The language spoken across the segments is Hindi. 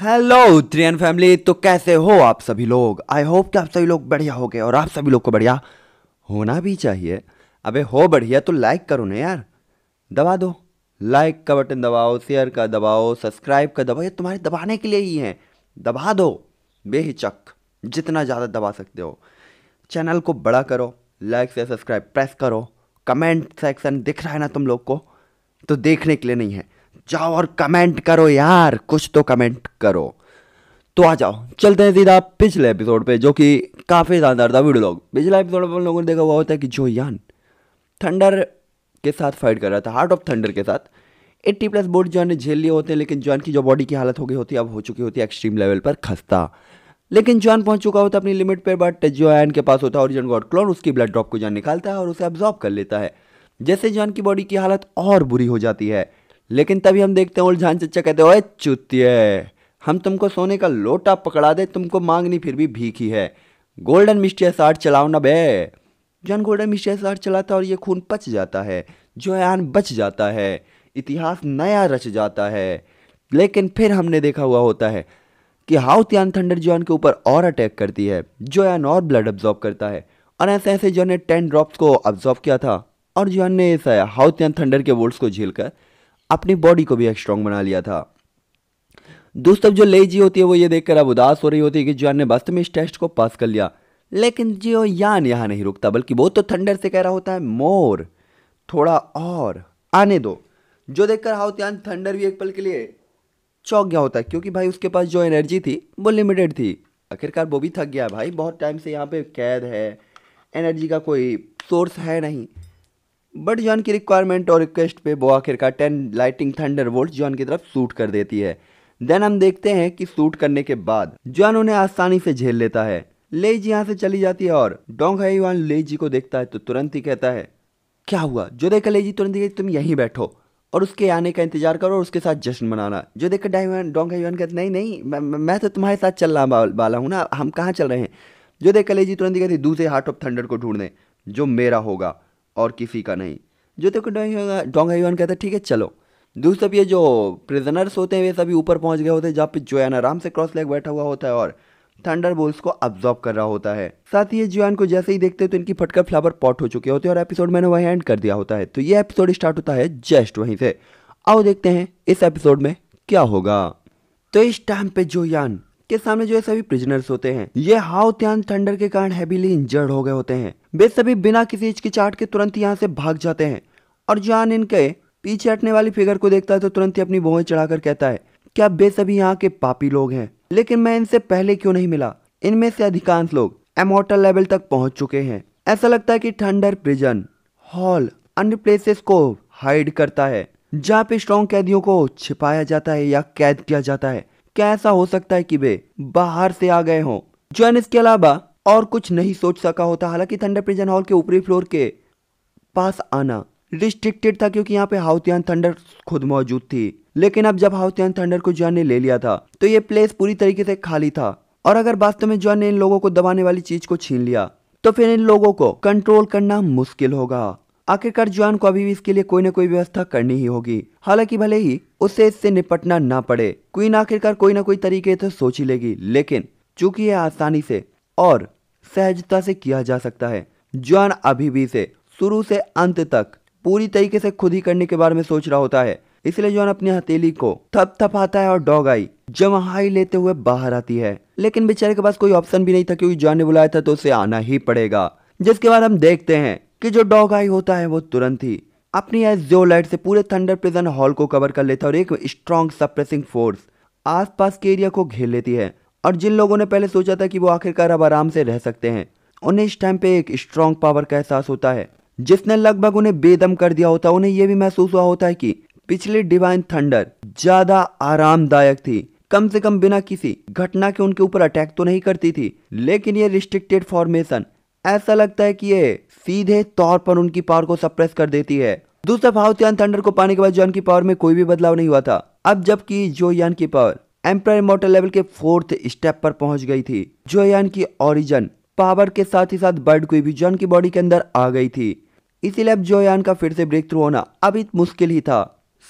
हेलो त्रियन फैमिली तो कैसे हो आप सभी लोग आई होप कि आप सभी लोग बढ़िया हो गए और आप सभी लोग को बढ़िया होना भी चाहिए अबे हो बढ़िया तो लाइक करो ना यार दबा दो लाइक का बटन दबाओ शेयर का दबाओ सब्सक्राइब का दबाओ ये तुम्हारे दबाने के लिए ही है दबा दो बेहिचक जितना ज़्यादा दबा सकते हो चैनल को बड़ा करो लाइक से सब्सक्राइब प्रेस करो कमेंट सेक्शन दिख रहा है ना तुम लोग को तो देखने के लिए नहीं है जाओ और कमेंट करो यार कुछ तो कमेंट करो तो आ जाओ चलते हैं सीधा पिछले एपिसोड पे जो कि काफ़ी शानदार था वीडियो लॉग पिछले एपिसोड में लोगों ने देखा हुआ होता है कि जो यान थंडर के साथ फाइट कर रहा था हार्ट ऑफ थंडर के साथ एट्टी प्लस बोर्ड जॉन ने झेल लिए होते हैं लेकिन जॉन की जो बॉडी की हालत हो गई होती है अब हो चुकी होती है एक्सट्रीम लेवल पर खस्ता लेकिन जॉन पहुंच चुका होता अपनी लिमिट पर बट जो एन के पास होता है ओरिजन गॉड क्लोन उसकी ब्लड ड्रॉप को जॉन निकालता है और उसे अब्जॉर्ब कर लेता है जैसे जॉन की बॉडी की हालत और बुरी हो जाती है लेकिन तभी हम देखते हैं उलझान चचा कहते हो चुत्य हम तुमको सोने का लोटा पकड़ा दे तुमको मांगनी फिर भी भीखी है गोल्डन मिस्टी साठ चलाओ ना बे जॉन गोल्डन मिस्टी साठ चलाता और ये खून पच जाता है जो जोयान बच जाता है इतिहास नया रच जाता है लेकिन फिर हमने देखा हुआ होता है कि हाउ त्यान थंडर जॉन के ऊपर और अटैक करती है जो जोयान और ब्लड अब्जॉर्ब करता है और ऐसे ऐसे जॉन ने टेन ड्रॉप्स को अब्जॉर्ब किया था और जॉन ने ऐसा हाउ त्यान थंडर के वोल्ड्स को झेलकर अपनी बॉडी को भी स्ट्रांग बना लिया था दोस्तों जो ले जी होती है वो ये देखकर अब उदास हो रही होती है कि जॉन ने वास्तव में इस टेस्ट को पास कर लिया लेकिन जियो यान यहाँ नहीं रुकता बल्कि वो तो थंडर से कह रहा होता है मोर थोड़ा और आने दो जो देखकर हाउत्यान थंडर भी एक पल के लिए चौक गया होता है क्योंकि भाई उसके पास जो एनर्जी थी वो लिमिटेड थी आखिरकार वो भी थक गया भाई बहुत टाइम से यहाँ पे कैद है एनर्जी का कोई सोर्स है नहीं बट जॉन की रिक्वायरमेंट और रिक्वेस्ट पे वो आखिरकार ten lighting thunder volt John की तरफ सूट कर देती है देन हम देखते हैं कि सूट करने के बाद जॉन उन्हें आसानी से झेल लेता है लेजी यहाँ से चली जाती है और डोंग हाईवान लेजी को देखता है तो तुरंत ही कहता है क्या हुआ जो देखा लेजी तुरंत ही तुम यहीं बैठो और उसके आने का इंतजार करो और उसके साथ जश्न मनाना जो देखा डाइवान डोंग हाईवान कहते नहीं नहीं मैं, तो तुम्हारे साथ रहा वाला हूँ ना हम कहाँ चल रहे हैं जो देखकर लेजी तुरंत ही कहती दूसरे हार्ट ऑफ थंडर को ढूंढने जो मेरा होगा और किसी का नहीं जो तो डोंग हाईवान कहता है ठीक है चलो दूसरा ये जो प्रिजनर्स होते हैं वे सभी ऊपर पहुंच गए होते हैं जहाँ पे जोयान आराम से क्रॉस लेग बैठा हुआ होता है और थंडर बोल्स को अब्जॉर्ब कर रहा होता है साथ ही ये जोयान को जैसे ही देखते हैं तो इनकी फटकर फ्लावर पॉट हो चुके होते हैं और एपिसोड मैंने वहीं एंड कर दिया होता है तो ये एपिसोड स्टार्ट होता है जस्ट वहीं से आओ देखते हैं इस एपिसोड में क्या होगा तो इस टाइम पे जोयान के सामने जो है सभी प्रिजनर्स होते हैं ये हाउ त्यान थंडर के कारण हैवीली इंजर्ड हो गए होते हैं वे सभी बिना किसी हिचकिचाट के तुरंत यहाँ से भाग जाते हैं और जान इनके पीछे हटने वाली फिगर को देखता है तो तुरंत ही अपनी भौहें चढ़ाकर कहता है क्या वे सभी यहाँ के पापी लोग हैं लेकिन मैं इनसे पहले क्यों नहीं मिला इनमें से अधिकांश लोग एमोटल लेवल तक पहुंच चुके हैं ऐसा लगता है कि ठंडर प्रिजन हॉल अन्य प्लेसेस को हाइड करता है जहाँ पे स्ट्रॉन्ग कैदियों को छिपाया जाता है या कैद किया जाता है क्या ऐसा हो सकता है कि वे बाहर से आ गए हों जो इसके अलावा और कुछ नहीं सोच सका होता हालांकि थंडर प्रिजन हॉल के ऊपरी फ्लोर के पास आना रिस्ट्रिक्टेड था क्योंकि यहाँ पे हाउतियान थंडर खुद मौजूद थी लेकिन अब जब हाउतियान थंडर को जॉन ने ले लिया था तो ये प्लेस पूरी तरीके से खाली था और अगर वास्तव में जॉन ने इन लोगों को दबाने वाली चीज को छीन लिया तो फिर इन लोगों को कंट्रोल करना मुश्किल होगा आखिरकार जॉन को अभी भी इसके लिए कोई ना कोई व्यवस्था करनी ही होगी हालांकि भले ही उसे इससे निपटना ना पड़े क्वीन आखिरकार कोई ना कोई तरीके से सोच ही लेगी लेकिन चूंकि ये आसानी से और सहजता से किया जा सकता है जॉन अभी भी से शुरू से अंत तक पूरी तरीके से खुद ही करने के बारे में सोच रहा होता है इसलिए जॉन अपनी हथेली को थप थपाता है और डॉग आई जब हाई लेते हुए बाहर आती है लेकिन बेचारे के पास कोई ऑप्शन भी नहीं था क्योंकि जॉन ने बुलाया था तो उसे आना ही पड़ेगा जिसके बाद हम देखते हैं कि जो डॉग आई होता है वो तुरंत ही अपनी जो लाइट से पूरे थंडर प्रिजन हॉल को कवर कर लेता है और एक स्ट्रॉन्ग सप्रेसिंग फोर्स आसपास के एरिया को घेर लेती है और जिन लोगों ने पहले सोचा था कि वो आखिरकार अब आराम से रह सकते हैं उन्हें इस टाइम पे एक स्ट्रॉन्ग पावर का एहसास होता है जिसने लगभग उन्हें बेदम कर दिया होता उन्हें यह भी महसूस हुआ होता है कि पिछली डिवाइन थंडर ज्यादा आरामदायक थी कम से कम बिना किसी घटना के उनके ऊपर अटैक तो नहीं करती थी लेकिन ये रिस्ट्रिक्टेड फॉर्मेशन ऐसा लगता है कि ये सीधे तौर पर उनकी पावर को सप्रेस कर देती है दूसरा भाव थंडर को पाने के बाद जॉन की पावर में कोई भी बदलाव नहीं हुआ था अब जबकि जो यान की पावर एम्पायर मोटर लेवल के फोर्थ स्टेप पर पहुंच गई थी जो यान की ओरिजन पावर के साथ ही साथ बर्ड कोई भी जॉन की बॉडी के अंदर आ गई थी इसीलिए अब जोयान का फिर से ब्रेक थ्रू होना अभी मुश्किल ही था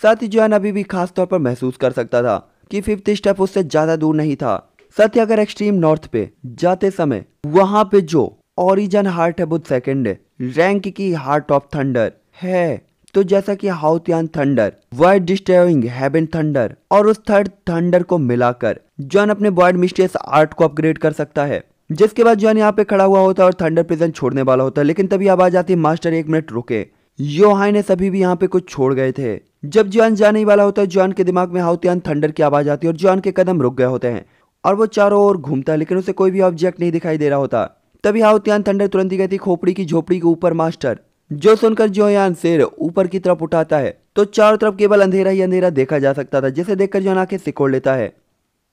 साथ ही जोयान अभी भी खास तौर पर महसूस कर सकता था कि फिफ्थ स्टेप उससे ज्यादा दूर नहीं था साथ ही अगर एक्सट्रीम नॉर्थ पे जाते समय वहां पे जो ओरिजन हार्ट है बुद्ध सेकेंड रैंक की हार्ट ऑफ थंडर है तो जैसा कि Haotian thunder word destroying heaven thunder और उस थर्ड थंडर को मिलाकर जॉन अपने वर्ड मिस्टेस आर्ट को अपग्रेड कर सकता है जिसके बाद जॉन यहाँ पे खड़ा हुआ होता है और थंडर प्रिजन छोड़ने वाला होता है लेकिन तभी आवाज आती है मास्टर एक मिनट रुके योहाई ने सभी भी यहाँ पे कुछ छोड़ गए थे जब जॉन जाने वाला होता है जॉन के दिमाग में हाउतियान थंडर की आवाज आती है और जॉन के कदम रुक गए होते हैं और वो चारों ओर घूमता है लेकिन उसे कोई भी ऑब्जेक्ट नहीं दिखाई दे रहा होता तभी हाउतियान थंडर तुरंत ही थी खोपड़ी की झोपड़ी के ऊपर मास्टर जो सुनकर जोयान सिर ऊपर की तरफ उठाता है तो चारों तरफ केवल अंधेरा ही अंधेरा देखा जा सकता था जिसे देखकर जोन आंखें सिकोड़ लेता है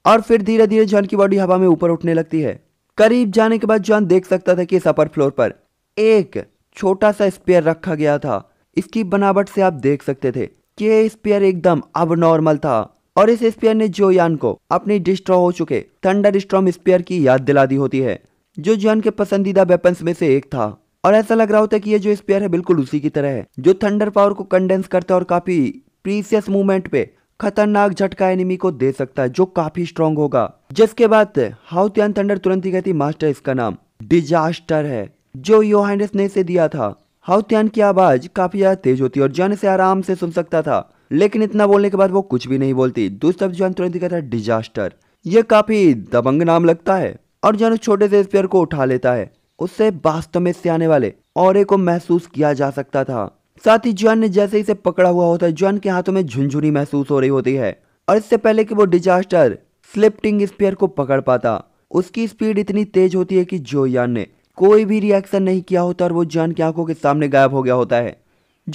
और फिर धीरे धीरे जॉन की बॉडी हवा में ऊपर उठने लगती है करीब जाने के बाद जॉन देख सकता था कि इस अपर फ्लोर पर एक छोटा सा स्पेयर रखा गया था इसकी बनावट से आप देख सकते थे कि यह स्पेयर एकदम अब नॉर्मल था और इस स्पेयर ने जो यान को अपनी डिस्ट्रॉ हो चुके थंडर स्ट्रॉम स्पेयर की याद दिला दी होती है जो जॉन के पसंदीदा वेपन्स में से एक था और ऐसा लग रहा होता है कि ये जो स्पेयर है बिल्कुल उसी की तरह है जो थंडर पावर को कंडेंस करता है और काफी प्रीसियस मूवमेंट पे खतरनाक झटका एनिमी को दे सकता है जो काफी स्ट्रॉन्ग होगा जिसके बाद हाउतियान थंडर तुरंत ही कहती मास्टर इसका नाम डिजास्टर है जो योहाइडस ने इसे दिया था हाउतियान की आवाज काफी ज्यादा तेज होती और जन से आराम से सुन सकता था लेकिन इतना बोलने के बाद वो कुछ भी नहीं बोलती दूसरा तरफ तुरंत कहता है डिजास्टर ये काफी दबंग नाम लगता है और जॉन छोटे से स्पेयर को उठा लेता है उससे वास्तव में से आने वाले और को महसूस किया जा सकता था साथ ही जॉन ने जैसे इसे पकड़ा हुआ होता है जॉन के हाथों में झुंझुनी महसूस हो रही होती है और इससे पहले कि वो डिजास्टर स्लिप्टिंग स्पेयर को पकड़ पाता उसकी स्पीड इतनी तेज होती है कि जो यान ने कोई भी रिएक्शन नहीं किया होता और वो जॉन की आंखों के सामने गायब हो गया होता है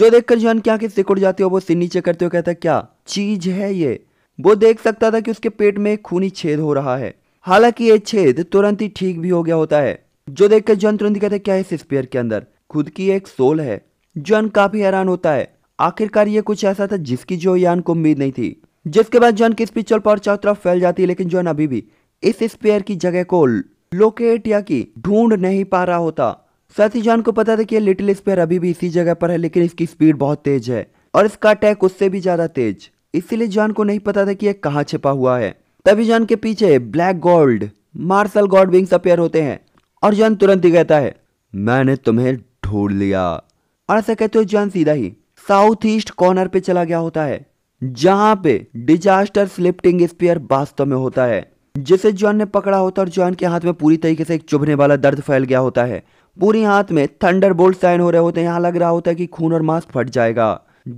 जो देखकर जॉन की आंखें सिकुड़ जाती है वो सिर नीचे करते हुए कहता है क्या चीज है ये वो देख सकता था कि उसके पेट में खूनी छेद हो रहा है हालांकि ये छेद तुरंत ही ठीक भी हो गया होता है जो देखकर जॉन तुरंत कहता है क्या है इस स्पेयर के अंदर खुद की एक सोल है जॉन काफी हैरान होता है आखिरकार ये कुछ ऐसा था जिसकी जो यान को उम्मीद नहीं थी जिसके बाद जॉन की स्पिरिचुअल पावर चारों तरफ फैल जाती है लेकिन जॉन अभी भी इस स्पेयर की जगह को लोकेट या की ढूंढ नहीं पा रहा होता साथ ही जॉन को पता था कि ये लिटिल स्पेयर अभी भी इसी जगह पर है लेकिन इसकी स्पीड बहुत तेज है और इसका अटैक उससे भी ज्यादा तेज इसीलिए जॉन को नहीं पता था कि यह कहाँ छिपा हुआ है तभी जॉन के पीछे black gold martial god wings appear होते हैं और जॉन तुरंत ही कहता है मैंने तुम्हें ढूंढ लिया और ऐसा कहते हुए जॉन सीधा ही साउथ ईस्ट कॉर्नर पे चला गया होता है जहां पे डिजास्टर स्लिप्टिंग स्पियर वास्तव में होता है जिसे जॉन ने पकड़ा होता है और जॉन के हाथ में पूरी तरीके से एक चुभने वाला दर्द फैल गया होता है पूरी हाथ में थंडर बोल्ट साइन हो रहे होते हैं यहाँ लग रहा होता है कि खून और मांस फट जाएगा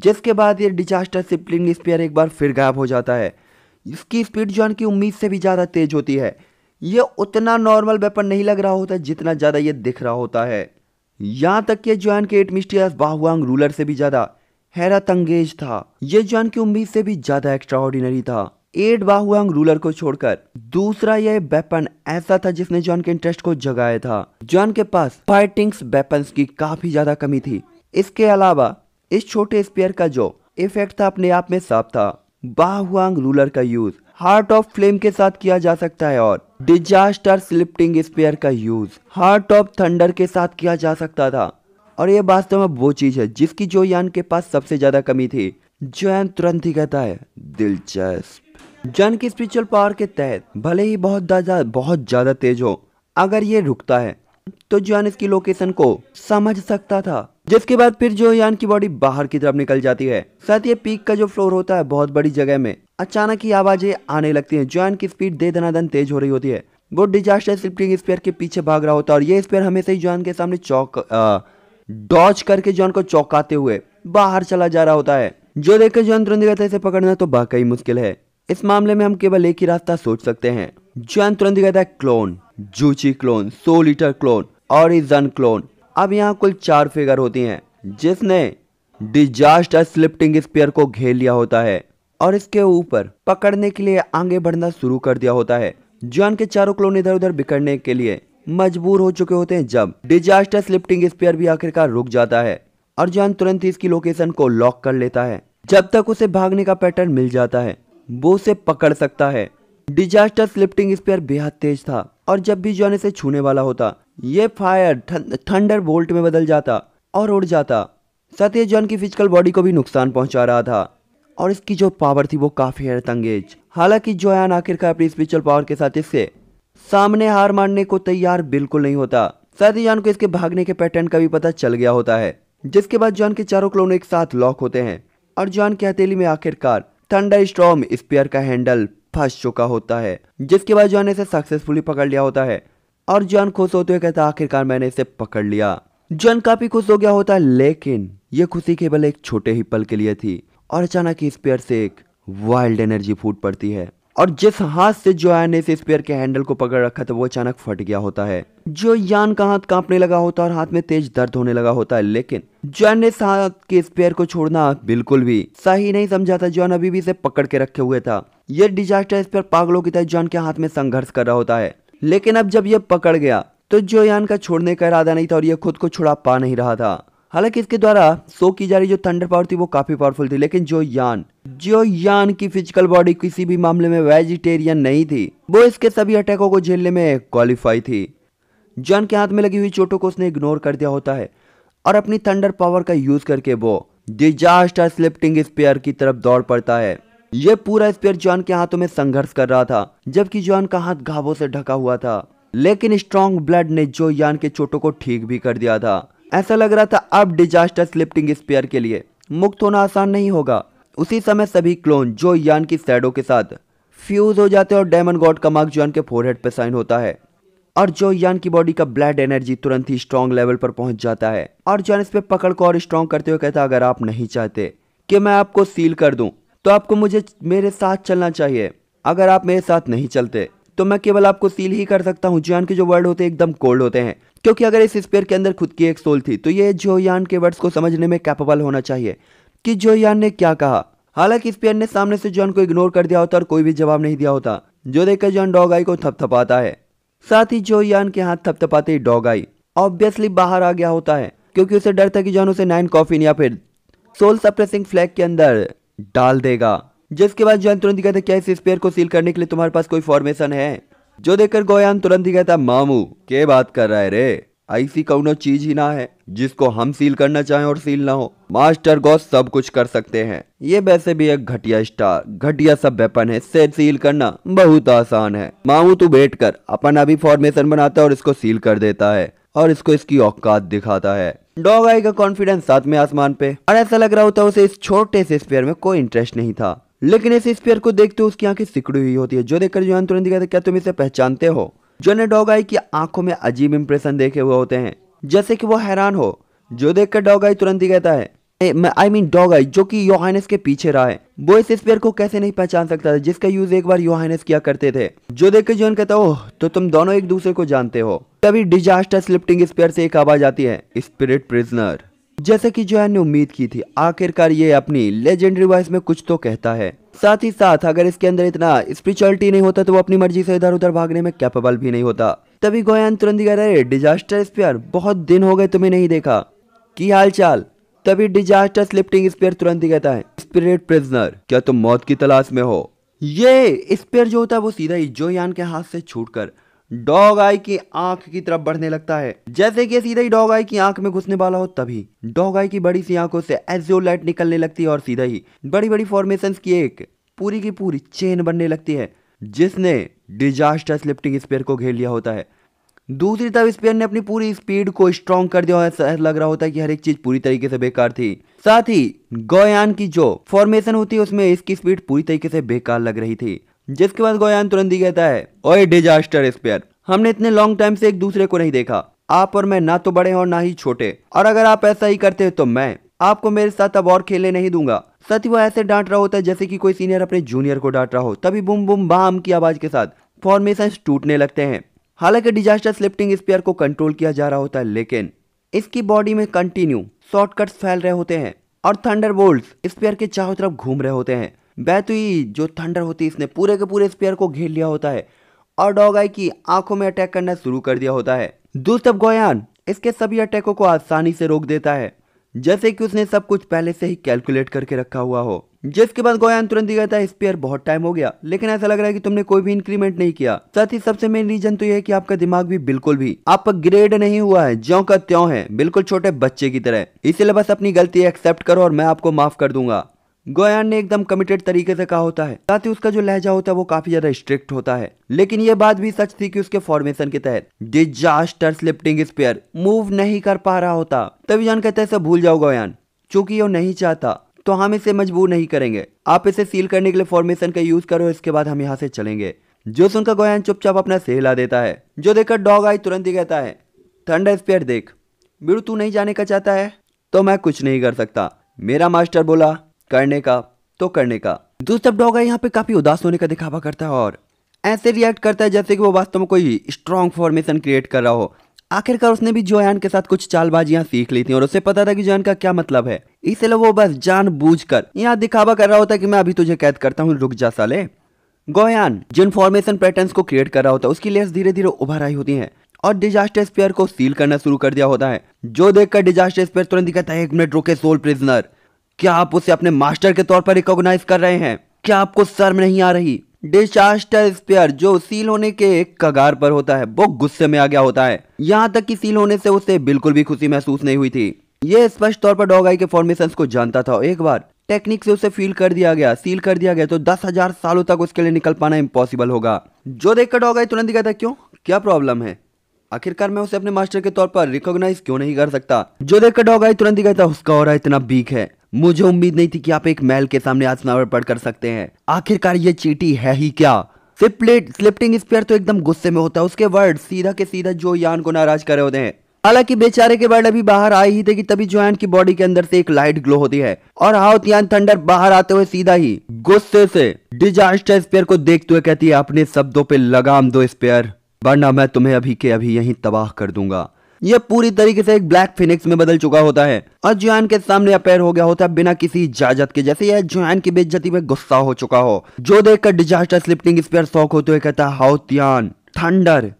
जिसके बाद ये डिजास्टर स्लिप्टिंग स्पियर एक बार फिर गायब हो जाता है इसकी स्पीड जॉन की उम्मीद से भी ज़्यादा तेज होती है ये उतना नॉर्मल वेपन नहीं लग रहा होता जितना ज़्यादा ये दिख रहा होता है यहाँ तक कि जॉन के एट मिस्टियस बाहुआंग रूलर से भी ज़्यादा हैरत अंगेज था ये जॉन की उम्मीद से भी ज़्यादा एक्स्ट्रा ऑर्डिनरी था एट बाहुआंग रूलर को छोड़कर दूसरा यह वेपन ऐसा था जिसने जॉन के इंटरेस्ट को जगाया था जॉन के पास फाइटिंग वेपन की काफ़ी ज़्यादा कमी थी इसके अलावा इस छोटे स्पेयर का जो इफेक्ट था अपने आप में साफ था बाहुआंग रूलर का यूज़ हार्ट ऑफ फ्लेम के साथ किया जा सकता है और डिजास्टर स्लिप्टिंग स्पेयर का यूज हार्ट ऑफ थंडर के साथ किया जा सकता था और ये वास्तव में वो चीज है जिसकी जो यान के पास सबसे ज्यादा कमी थी जो तुरंत ही कहता है दिलचस्प जन की स्पिरिचुअल पावर के तहत भले ही बहुत ज्यादा बहुत ज्यादा तेज हो अगर ये रुकता है तो जॉन इसकी लोकेशन को समझ सकता था जिसके बाद फिर जो यान की बॉडी बाहर की तरफ निकल जाती है साथ ही पीक का जो फ्लोर होता है बहुत बड़ी जगह में अचानक ही आवाजें आने लगती हैं जोहयान की स्पीड दे दनादन तेज हो रही होती है वो डिजास्टर स्लिपिंग स्पेयर के पीछे भाग रहा होता है और ये स्पेयर हमेशा ही जॉन के सामने चौक डॉच करके जॉन को चौकाते हुए बाहर चला जा रहा होता है जो देखकर जॉन तुरंत कहते इसे पकड़ना तो वाकई मुश्किल है इस मामले में हम केवल एक ही रास्ता सोच सकते हैं जॉन तुरंत कहता क्लोन जूची क्लोन सोलिटर क्लोन और इजन क्लोन अब यहाँ कुल चार फिगर होती हैं जिसने डिजास्टर स्लिप्टिंग स्पेयर को घेर लिया होता है और इसके ऊपर पकड़ने के लिए आगे बढ़ना शुरू कर दिया होता है जॉन के चारों क्लोन इधर उधर बिखरने के लिए मजबूर हो चुके होते हैं जब डिजास्टर स्लिप्टिंग स्पेयर भी आखिरकार रुक जाता है और जॉन तुरंत ही इसकी लोकेशन को लॉक कर लेता है जब तक उसे भागने का पैटर्न मिल जाता है वो उसे पकड़ सकता है डिजास्टर स्लिप्टिंग स्पेयर बेहद तेज था और जब भी जॉन इसे छूने वाला होता ये फायर थंडर बोल्ट में बदल जाता और उड़ जाता साथ ही जॉन की फिजिकल बॉडी को भी नुकसान पहुंचा रहा था और इसकी जो पावर थी वो काफ़ी हैरतंगेज हालांकि जोयान आखिरकार अपनी स्पिरिचुअल पावर के साथ इससे सामने हार मानने को तैयार बिल्कुल नहीं होता साथ ही जॉन को इसके भागने के पैटर्न का भी पता चल गया होता है जिसके बाद जॉन के चारों क्लोन एक साथ लॉक होते हैं और जॉन की हथेली में आखिरकार थंडर स्ट्रॉम स्पेयर का हैंडल फंस चुका होता है जिसके बाद जॉन इसे सक्सेसफुली पकड़ लिया होता है और जॉन खुश होते हुए कहता आखिरकार मैंने इसे पकड़ लिया जॉन काफी खुश हो गया होता है लेकिन यह खुशी केवल एक छोटे ही पल के लिए थी और अचानक इस पेयर से एक वाइल्ड एनर्जी फूट पड़ती है और जिस हाथ से जो ने इस स्पेयर के हैंडल को पकड़ रखा था वो अचानक फट गया होता है जो यान का हाथ कांपने लगा होता है और हाथ में तेज दर्द होने लगा होता है लेकिन जॉन ने हाथ के स्पेयर को छोड़ना बिल्कुल भी सही नहीं समझा था जॉन अभी भी इसे पकड़ के रखे हुए था यह डिजास्टर स्पेयर पागलों की तरह जॉन के हाथ में संघर्ष कर रहा होता है लेकिन अब जब यह पकड़ गया तो जोयान का छोड़ने का इरादा नहीं था और यह खुद को छुड़ा पा नहीं रहा था हालांकि इसके द्वारा शो की जा रही जो थंडर पावर थी वो काफी पावरफुल थी लेकिन जो यान जो यान की फिजिकल बॉडी किसी भी मामले में वेजिटेरियन नहीं थी वो इसके सभी अटैकों को झेलने में क्वालिफाई थी जॉन के हाथ में लगी हुई चोटों को उसने इग्नोर कर दिया होता है और अपनी थंडर पावर का यूज करके वो डिजास्टर स्लिप्टिंग स्पेयर की तरफ दौड़ पड़ता है यह पूरा स्पेयर जॉन के हाथों में संघर्ष कर रहा था जबकि जॉन का हाथ घावों से ढका हुआ था लेकिन स्ट्रॉन्ग ब्लड ने जो यान के चोटों को ठीक भी कर दिया था ऐसा लग रहा था अब डिजास्टर स्लिप्टिंग स्पेयर के लिए मुक्त होना आसान नहीं होगा उसी समय सभी क्लोन जो यान की सैडो के साथ फ्यूज हो जाते और डायमंड गॉड का मार्क जॉन के फोरहेड पर साइन होता है और जो यान की बॉडी का ब्लड एनर्जी तुरंत ही स्ट्रॉन्ग लेवल पर पहुंच जाता है और जॉन इस पे पकड़ को और स्ट्रॉन्ग करते हुए कहता अगर आप नहीं चाहते कि मैं आपको सील कर दूं तो आपको मुझे मेरे साथ चलना चाहिए अगर आप मेरे साथ नहीं चलते तो मैं केवल आपको सील ही कर सकता हूँ जियान के जो वर्ड होते हैं एकदम कोल्ड होते हैं क्योंकि अगर इस स्पेयर के अंदर खुद की एक सोल थी तो ये जोयान के वर्ड्स को समझने में कैपेबल होना चाहिए कि जोयान ने क्या कहा हालांकि स्पेयर ने सामने से जॉन को इग्नोर कर दिया होता और कोई भी जवाब नहीं दिया होता जो देखकर जॉन डॉग आई को थपथपाता है साथ ही जोयान के हाथ थपथपाते ही डॉग आई ऑब्वियसली बाहर आ गया होता है क्योंकि उसे डर था कि जॉन उसे नाइन कॉफिन या फिर सोल सप्रेसिंग फ्लैग के अंदर डाल देगा जिसके बाद जॉन तुरंत कहता क्या इस स्पेयर को सील करने के लिए तुम्हारे पास कोई फॉर्मेशन है जो देखकर गोयान तुरंत ही कहता मामू के बात कर रहा है रे ऐसी कौनो चीज ही ना है जिसको हम सील करना चाहें और सील ना हो मास्टर गॉस सब कुछ कर सकते हैं ये वैसे भी एक घटिया स्टार घटिया सब वेपन है से सील करना बहुत आसान है मामू तू बैठ कर अपन अभी फॉर्मेशन बनाता है और इसको सील कर देता है और इसको इसकी औकात दिखाता है डॉग आई का कॉन्फिडेंस साथ में आसमान पे और ऐसा लग रहा होता है उसे इस छोटे से स्पेयर में कोई इंटरेस्ट नहीं था लेकिन इस स्पेयर को देखते उसकी आंखें सिकड़ी हुई होती है जो देखकर जो तुरंत दिखाते क्या तुम इसे पहचानते हो जो ने डॉग आई की आंखों में अजीब इंप्रेशन देखे हुए होते हैं जैसे कि वो हैरान हो जो देखकर डॉग आई तुरंत ही कहता है आई मीन डॉग आई जो कि योहानस के पीछे रहा है वो इस स्पेयर को कैसे नहीं पहचान सकता था जिसका यूज एक बार योहानस किया करते थे जो देख के जॉन कहता ओह तो तुम दोनों एक दूसरे को जानते हो तभी डिजास्टर स्लिप्टिंग स्पेयर से एक आवाज आती है स्पिरिट प्रिजनर जैसे कि जोहन ने उम्मीद की थी आखिरकार ये अपनी लेजेंडरी वॉइस में कुछ तो कहता है साथ ही साथ अगर इसके अंदर इतना स्पिरिचुअलिटी नहीं होता तो वो अपनी मर्जी से इधर उधर भागने में कैपेबल भी नहीं होता तभी गोयान तुरंत कह रहे डिजास्टर स्पेयर बहुत दिन हो गए तुम्हें नहीं देखा की हाल चाल तभी डिजास्टर लिफ्टिंग स्पेयर तुरंत ही कहता है स्पिरिट प्रिजनर क्या तुम मौत की तलाश में हो ये स्पेयर जो होता है वो सीधा ही जोयान के हाथ से छूटकर डॉग आई की आंख की तरफ बढ़ने लगता है जैसे कि सीधा ही डॉग आई की आंख में घुसने वाला हो तभी डॉग आई की बड़ी सी आंखों से एजो लाइट निकलने लगती है और सीधा ही बड़ी बड़ी फॉर्मेशंस की एक पूरी की पूरी चेन बनने लगती है जिसने डिजास्टर स्लिप्टिंग स्पेयर को घेर लिया होता है दूसरी तरफ स्पेयर ने अपनी पूरी स्पीड को स्ट्रॉन्ग कर दिया है लग रहा होता है कि हर एक चीज पूरी तरीके से बेकार थी साथ ही गोयान की जो फॉर्मेशन होती है उसमें इसकी स्पीड पूरी तरीके से बेकार लग रही थी जिसके बाद गोयान तुरंत ही कहता है ओए डिजास्टर स्पेयर हमने इतने लॉन्ग टाइम से एक दूसरे को नहीं देखा आप और मैं ना तो बड़े और ना ही छोटे और अगर आप ऐसा ही करते हो तो मैं आपको मेरे साथ अब और खेलने नहीं दूंगा ही वो ऐसे डांट रहा होता है जैसे कि कोई सीनियर अपने जूनियर को डांट रहा हो तभी बुम बुम बाम की आवाज के साथ फॉर्मेशन टूटने लगते हैं हालांकि डिजास्टर स्लिप्टिंग स्पेयर को कंट्रोल किया जा रहा होता है लेकिन इसकी बॉडी में कंटिन्यू शॉर्टकट फैल रहे होते हैं और थंडर बोल्ट स्पेयर के चारों तरफ घूम रहे होते हैं बैतुई जो थंडर होती है इसने पूरे के पूरे स्पेयर को घेर लिया होता है और डॉग आई की आंखों में अटैक करना शुरू कर दिया होता है दूसरा गोयान इसके सभी अटैकों को आसानी से रोक देता है जैसे कि उसने सब कुछ पहले से ही कैलकुलेट करके रखा हुआ हो जिसके बाद गोयान तुरंत ही कहता है स्पेयर बहुत टाइम हो गया लेकिन ऐसा लग रहा है कि तुमने कोई भी इंक्रीमेंट नहीं किया साथ ही सबसे मेन रीजन तो यह है कि आपका दिमाग भी बिल्कुल भी आप ग्रेड नहीं हुआ है ज्यो का त्यों है बिल्कुल छोटे बच्चे की तरह इसीलिए बस अपनी गलती एक्सेप्ट करो और मैं आपको माफ कर दूंगा गोयान ने एकदम कमिटेड तरीके से कहा होता है साथ ही उसका जो लहजा होता है वो काफी ज्यादा स्ट्रिक्ट होता है लेकिन ये बात भी सच थी कि उसके फॉर्मेशन के तहत डिजास्टर स्लिप्टिंग स्पेयर मूव नहीं कर पा रहा होता तभी जान कहते है भूल जाओ गोयान चूंकि वो नहीं चाहता तो हम इसे मजबूर नहीं करेंगे आप इसे सील करने के लिए फॉर्मेशन का यूज करो इसके बाद हम यहाँ से चलेंगे जो सुनकर गोयन चुपचाप अपना सिर हिला देता है जो देखकर डॉग आई तुरंत ही कहता है थंडर स्पेयर देख बीरू तू नहीं जाने का चाहता है तो मैं कुछ नहीं कर सकता मेरा मास्टर बोला करने का तो करने का दूसरा डॉग आई यहाँ पे काफी उदास होने का दिखावा करता है और ऐसे रिएक्ट करता है जैसे कि वो वास्तव में कोई स्ट्रॉन्ग फॉर्मेशन क्रिएट कर रहा हो आखिरकार उसने भी जोयान के साथ कुछ चालबाजियां सीख ली थी और उसे पता था कि जोयान का क्या मतलब है इसलिए वो बस जान बूझ कर यहाँ दिखावा कर रहा होता कि मैं अभी तुझे कैद करता हूँ रुक जा साले गोयान जिन फॉर्मेशन पैटर्न को क्रिएट कर रहा होता है उसकी लेयर्स धीरे धीरे उभर आई होती है और डिजास्टर स्पेयर को सील करना शुरू कर दिया होता है जो देखकर डिजास्टर स्पेयर तुरंत दिखाता है एक मिनट रुके सोल प्रिजनर क्या आप उसे अपने मास्टर के तौर पर रिकॉग्नाइज कर रहे हैं क्या आपको शर्म नहीं आ रही डिशास्टर स्पेयर जो सील होने के कगार पर होता है वो गुस्से में आ गया होता है यहाँ तक कि सील होने से उसे बिल्कुल भी खुशी महसूस नहीं हुई थी ये स्पष्ट तौर पर डॉग आई के फॉर्मेशन को जानता था एक बार टेक्निक से उसे फील कर दिया गया सील कर दिया गया तो दस हजार सालों तक उसके लिए निकल पाना इम्पॉसिबल होगा जो देखकर डॉग आई तुरंत दिखा था क्यों क्या प्रॉब्लम है आखिरकार मैं उसे अपने मास्टर के तौर पर रिकॉग्नाइज क्यों नहीं कर सकता जो देखकर डॉग आई तुरंत दिखा था उसका और इतना बीक है मुझे उम्मीद नहीं थी कि आप एक मैल के सामने नावर पढ़ कर सकते हैं आखिरकार ये चीटी है ही क्या सिपलेट स्लिप्टिंग स्पेयर तो एकदम गुस्से में होता है उसके वर्ड सीधा के सीधा जो यान को नाराज करे होते हैं हालांकि बेचारे के वर्ड अभी बाहर आए ही थे कि तभी जोयान की बॉडी के अंदर से एक लाइट ग्लो होती है और हाउत यान थंडर बाहर आते हुए सीधा ही गुस्से से डिजास्टर स्पेयर को देखते हुए कहती है अपने शब्दों पे लगाम दो स्पेयर वरना मैं तुम्हें अभी के अभी यहीं तबाह कर दूंगा यह पूरी तरीके से एक ब्लैक फिनिक्स में बदल चुका होता है और जुआन के सामने अपेयर हो गया होता है बिना किसी इजाजत के जैसे यह जुआन की बेइज्जती में गुस्सा हो चुका हो जो देखकर डिजास्टर स्लिपटिंग स्पेयर शौक होते हुए कहता है हाउतियान थंडर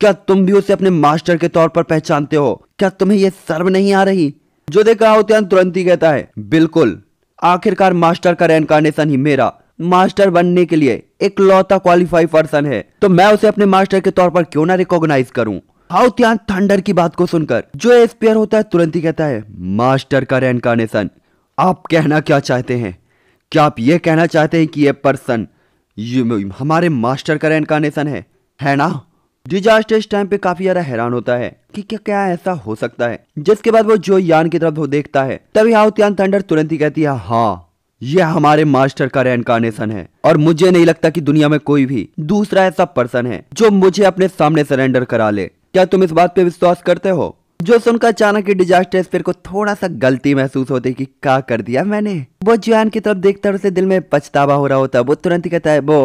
क्या तुम भी उसे अपने मास्टर के तौर पर पहचानते हो क्या तुम्हें यह सर्व नहीं आ रही जो देखा हाउतियान तुरंत ही कहता है बिल्कुल आखिरकार मास्टर का रेनकारनेशन ही मेरा मास्टर बनने के लिए एक लौता क्वालिफाई पर्सन है तो मैं उसे अपने मास्टर के तौर पर क्यों ना रिकॉग्नाइज करूं हाउतियान थंडर की बात को सुनकर जो एस्पियर होता है तुरंत ही कहता है मास्टर का रेनकारनेशन आप कहना क्या चाहते हैं क्या आप ये कहना चाहते हैं कि ये पर्सन हमारे मास्टर का रेनकारनेशन है है ना डिजास्टर इस टाइम पे काफी ज्यादा हैरान होता है कि क्या क्या ऐसा हो सकता है जिसके बाद वो जो यान की तरफ वो देखता है तभी हाउतियान थंडर तुरंत ही कहती है हाँ यह हमारे मास्टर का रेनकारनेशन है और मुझे नहीं लगता कि दुनिया में कोई भी दूसरा ऐसा पर्सन है जो मुझे अपने सामने सरेंडर करा ले क्या तुम इस बात पे विश्वास करते हो जो सुनकर अचानक ही डिजास्टर फिर को थोड़ा सा गलती महसूस होती कि क्या कर दिया मैंने वो जुआन की तरफ देखता उसे दिल में पछतावा हो रहा होता वो तुरंत ही कहता है वो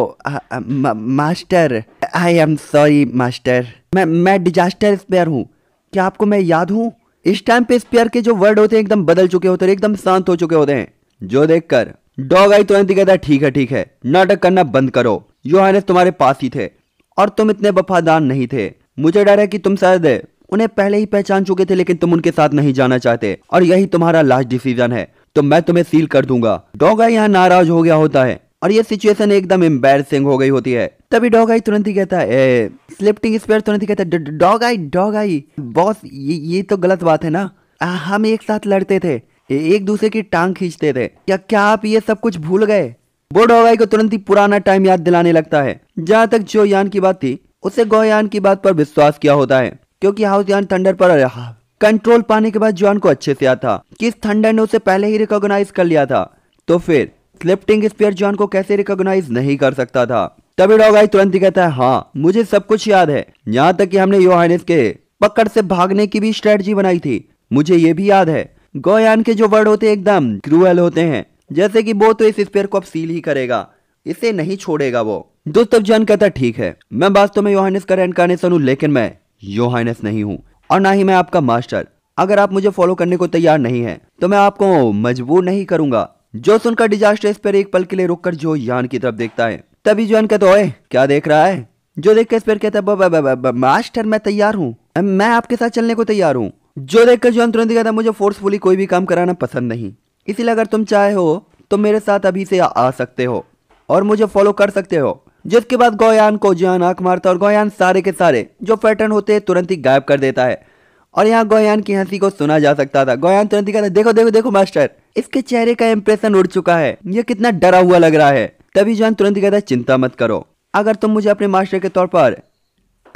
master I am sorry master मैं मैं डिजास्टर स्पेयर हूँ क्या आपको मैं याद हूँ इस टाइम पे स्पेयर के जो वर्ड होते हैं एकदम बदल चुके होते हैं एकदम शांत हो चुके होते हैं जो देखकर डॉग आई तुरंत ही कहता है ठीक है ठीक है नाटक करना बंद करो योहानस तुम्हारे पास ही थे और तुम इतने वफादार नहीं थे मुझे डर है कि तुम शायद है उन्हें पहले ही पहचान चुके थे लेकिन तुम उनके साथ नहीं जाना चाहते और यही तुम्हारा लास्ट डिसीजन है तो मैं तुम्हें सील कर दूंगा डॉगा यहाँ नाराज हो गया होता है और ये सिचुएशन एकदम एम्बेरसिंग हो गई होती है तभी डॉग आई तुरंत ही कहता है स्लिप्टिंग स्पेयर तुरंत ही कहता है dog I dog I boss ये ये तो गलत बात है ना हम एक साथ लड़ते थे एक दूसरे की टांग खींचते थे क्या क्या आप ये सब कुछ भूल गए वो डोगाई को तुरंत ही पुराना टाइम याद दिलाने लगता है जहाँ तक जो यान की बात थी उसे गोयान की बात पर विश्वास किया होता है क्योंकि हाउस यान थंडर पर रहा कंट्रोल पाने के बाद जॉन को अच्छे से याद था कि इस थंडर ने उसे पहले ही रिकॉग्नाइज कर लिया था तो फिर स्लिप्टिंग स्पेयर जॉन को कैसे रिकॉग्नाइज नहीं कर सकता था तभी डॉग आई तुरंत ही कहता है हाँ मुझे सब कुछ याद है यहाँ तक कि हमने योहानिस के पकड़ से भागने की भी स्ट्रेटजी बनाई थी मुझे ये भी याद है गोयान के जो वर्ड होते एकदम क्रूएल होते हैं जैसे कि वो तो इस स्पेयर को अब सील ही करेगा इसे नहीं छोड़ेगा वो दोस्तों जान कहता ठीक है मैं वास्तव में योहानिस का रेनकारनेशन हूँ लेकिन मैं योहानिस नहीं हूँ और ना ही मैं आपका मास्टर अगर आप मुझे फॉलो करने को तैयार नहीं है तो मैं आपको मजबूर नहीं करूंगा जो सुनकर डिजास्टर स्पेयर एक पल के लिए रुककर जो यान की तरफ देखता है तभी जोन कहता है क्या देख रहा है जो देख कर कहता है मास्टर मैं तैयार हूँ मैं आपके साथ चलने को तैयार हूँ जो देख कर जोन तुरंत कहता मुझे फोर्सफुली कोई भी काम कराना पसंद नहीं इसीलिए अगर तुम चाहे हो तो मेरे साथ अभी से आ सकते हो और मुझे फॉलो कर सकते हो जिसके बाद गोयान को जान आंख मारता और गोयान सारे के सारे जो पैटर्न होते हैं तुरंत ही गायब कर देता है और यहाँ गोयान की हंसी को सुना जा सकता था गोयान तुरंत ही कहता देखो देखो देखो मास्टर इसके चेहरे का इम्प्रेशन उड़ चुका है यह कितना डरा हुआ लग रहा है तभी जान तुरंत ही कहता है चिंता मत करो अगर तुम मुझे अपने मास्टर के तौर पर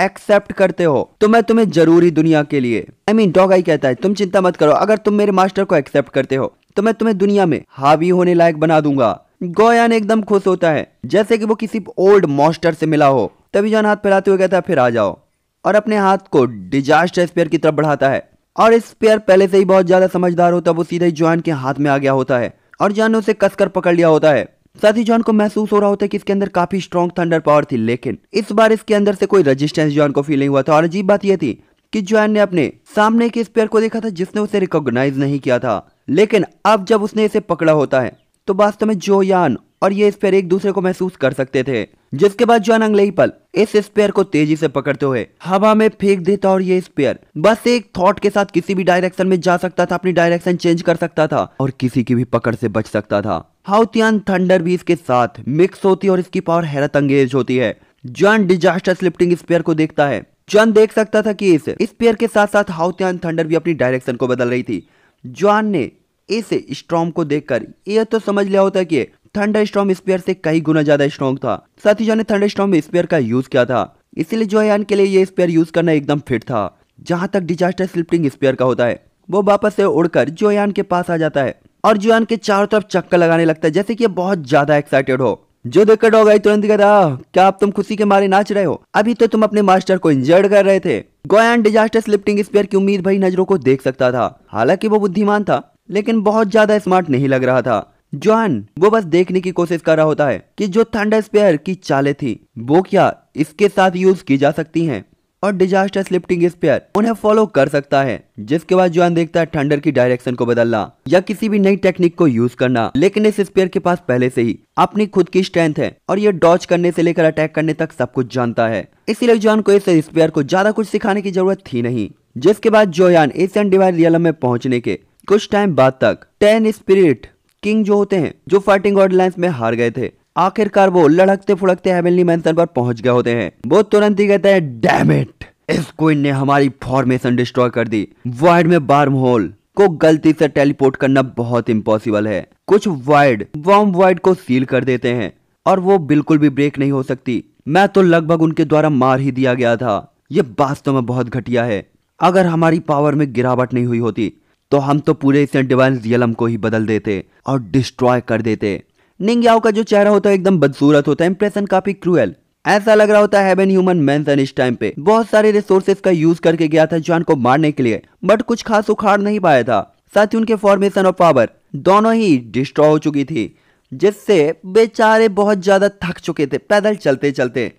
एक्सेप्ट करते हो तो मैं तुम्हें जरूरी दुनिया के लिए आई मीन डॉग आई कहता है तुम चिंता मत करो अगर तुम मेरे मास्टर को एक्सेप्ट करते हो तो मैं तुम्हें दुनिया में हावी होने लायक बना दूंगा गोयान एकदम खुश होता है जैसे कि वो किसी ओल्ड मॉस्टर से मिला हो तभी जॉन हाथ फैलाते हुए कहता है फिर आ जाओ और अपने हाथ को डिजास्टर स्पेयर की तरफ बढ़ाता है और स्पेयर पहले से ही बहुत ज्यादा समझदार होता है वो सीधे ही जॉन के हाथ में आ गया होता है और जॉन ने उसे कसकर पकड़ लिया होता है साथ ही जॉन को महसूस हो रहा होता है कि इसके अंदर काफी स्ट्रॉन्ग थंडर पावर थी लेकिन इस बार इसके अंदर से कोई रेजिस्टेंस जॉन को फील नहीं हुआ था और अजीब बात यह थी कि जॉन ने अपने सामने के स्पेयर को देखा था जिसने उसे रिकॉग्नाइज नहीं किया था लेकिन अब जब उसने इसे पकड़ा होता है तो वास्तव में जो यान और ये स्पेयर एक दूसरे को महसूस कर सकते थे जिसके बाद जॉन अगले ही पल इस स्पेयर को तेजी से पकड़ते हुए हवा में फेंक देता और ये स्पेयर बस एक थॉट के साथ किसी भी डायरेक्शन में जा सकता था अपनी डायरेक्शन चेंज कर सकता था और किसी की भी पकड़ से बच सकता था हाउतियान थंडर भी इसके साथ मिक्स होती और इसकी पावर हैरत अंगेज होती है जॉन डिजास्टर स्लिप्टिंग स्पेयर को देखता है जॉन देख सकता था कि इस स्पेयर के साथ साथ हाउतियान थंडर भी अपनी डायरेक्शन को बदल रही थी जॉन ने ऐसे स्ट्रॉम को देखकर यह तो समझ लिया होता कि थंडर स्ट्रॉम स्पेयर से कई गुना ज्यादा स्ट्रॉन्ग था साथ ही जो ने थंडर स्ट्रॉम स्पेयर का यूज किया था इसलिए जोयान के लिए ये स्पेयर यूज करना एकदम फिट था जहां तक डिजास्टर स्लिप्टिंग स्पेयर का होता है वो वापस से उड़कर जोयान के पास आ जाता है और जोयान के चारों तरफ चक्कर लगाने लगता है जैसे कि ये बहुत ज्यादा एक्साइटेड हो जो देखकर डॉग आई तुरंत कहता क्या आप तुम खुशी के मारे नाच रहे हो अभी तो तुम अपने मास्टर को इंजर्ड कर रहे थे गोयान डिजास्टर स्लिप्टिंग स्पेयर की उम्मीद भरी नजरों को देख सकता था हालांकि वो बुद्धिमान था लेकिन बहुत ज्यादा स्मार्ट नहीं लग रहा था जॉन वो बस देखने की कोशिश कर रहा होता है कि जो थंडर स्पेयर की चाले थी वो क्या इसके साथ यूज की जा सकती हैं और डिजास्टर स्लिप्टिंग स्पेयर उन्हें फॉलो कर सकता है जिसके बाद जॉन देखता है थंडर की डायरेक्शन को बदलना या किसी भी नई टेक्निक को यूज करना लेकिन इस स्पेयर के पास पहले से ही अपनी खुद की स्ट्रेंथ है और ये डॉच करने से लेकर अटैक करने तक सब कुछ जानता है इसीलिए जॉन को इस स्पेयर को ज्यादा कुछ सिखाने की जरूरत थी नहीं जिसके बाद जोयान एशियन डिवाइस रियलम में पहुंचने के कुछ टाइम बाद तक टेन स्पिरिट किंग जो होते हैं जो फाइटिंग ऑर्डलाइंस में हार गए थे आखिरकार वो लड़कते फुड़कते हेवनली मेंशन पर पहुंच गए होते हैं वो तुरंत ही कहते हैं डैम इट इस क्वीन ने हमारी फॉर्मेशन डिस्ट्रॉय कर दी वाइड में बार्म होल को गलती से टेलीपोर्ट करना बहुत इम्पॉसिबल है कुछ वाइड वॉम वाइड को सील कर देते हैं और वो बिल्कुल भी ब्रेक नहीं हो सकती मैं तो लगभग उनके द्वारा मार ही दिया गया था ये वास्तव में बहुत घटिया है अगर हमारी पावर में गिरावट नहीं हुई होती तो हम तो पूरे इस डिवाइन रियलम को ही बदल देते और डिस्ट्रॉय कर देते निंगयाओ का जो चेहरा होता है एकदम बदसूरत होता है इंप्रेशन काफी क्रूएल ऐसा लग रहा होता है ह्यूमन इस टाइम पे बहुत सारे रिसोर्सेस का यूज करके गया था जॉन को मारने के लिए बट कुछ खास उखाड़ नहीं पाया था साथ ही उनके फॉर्मेशन ऑफ पावर दोनों ही डिस्ट्रॉय हो चुकी थी जिससे बेचारे बहुत ज्यादा थक चुके थे पैदल चलते चलते